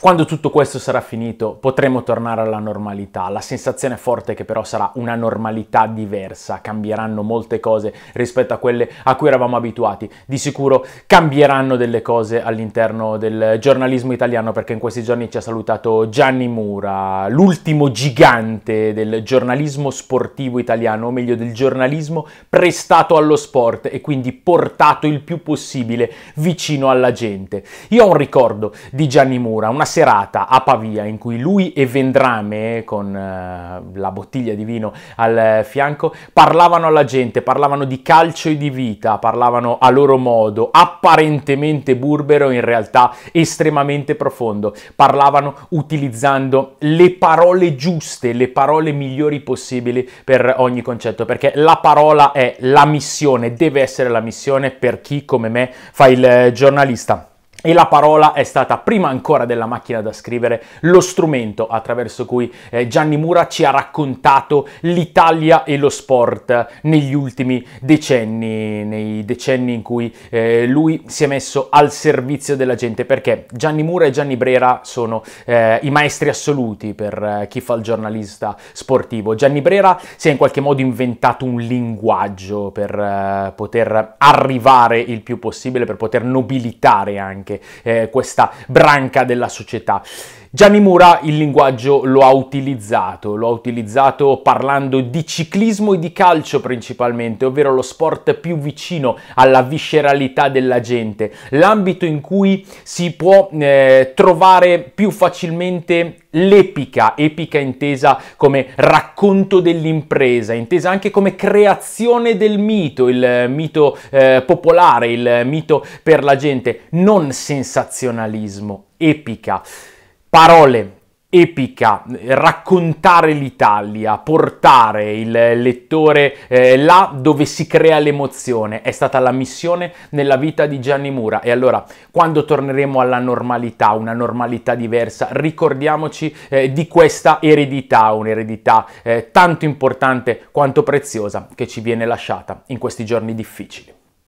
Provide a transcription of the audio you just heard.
Quando tutto questo sarà finito potremo tornare alla normalità, la sensazione forte è che però sarà una normalità diversa, cambieranno molte cose rispetto a quelle a cui eravamo abituati, di sicuro cambieranno delle cose all'interno del giornalismo italiano perché in questi giorni ci ha salutato Gianni Mura, l'ultimo gigante del giornalismo sportivo italiano, o meglio del giornalismo prestato allo sport e quindi portato il più possibile vicino alla gente. Io ho un ricordo di Gianni Mura, una serata a Pavia in cui lui e Vendrame, con eh, la bottiglia di vino al fianco, parlavano alla gente, parlavano di calcio e di vita, parlavano a loro modo, apparentemente burbero, in realtà estremamente profondo. Parlavano utilizzando le parole giuste, le parole migliori possibili per ogni concetto, perché la parola è la missione, deve essere la missione per chi come me fa il giornalista. E la parola è stata, prima ancora della macchina da scrivere, lo strumento attraverso cui eh, Gianni Mura ci ha raccontato l'Italia e lo sport negli ultimi decenni, nei decenni in cui eh, lui si è messo al servizio della gente, perché Gianni Mura e Gianni Brera sono eh, i maestri assoluti per chi fa il giornalista sportivo. Gianni Brera si è in qualche modo inventato un linguaggio per poter arrivare il più possibile, per poter nobilitare anche anche eh, questa branca della società. Gianni Mura il linguaggio lo ha utilizzato, lo ha utilizzato parlando di ciclismo e di calcio principalmente, ovvero lo sport più vicino alla visceralità della gente, l'ambito in cui si può eh, trovare più facilmente l'epica, epica intesa come racconto dell'impresa, intesa anche come creazione del mito, il mito eh, popolare, il mito per la gente, non sensazionalismo, epica parole epica, raccontare l'Italia, portare il lettore eh, là dove si crea l'emozione, è stata la missione nella vita di Gianni Mura e allora quando torneremo alla normalità, una normalità diversa, ricordiamoci eh, di questa eredità, un'eredità eh, tanto importante quanto preziosa che ci viene lasciata in questi giorni difficili.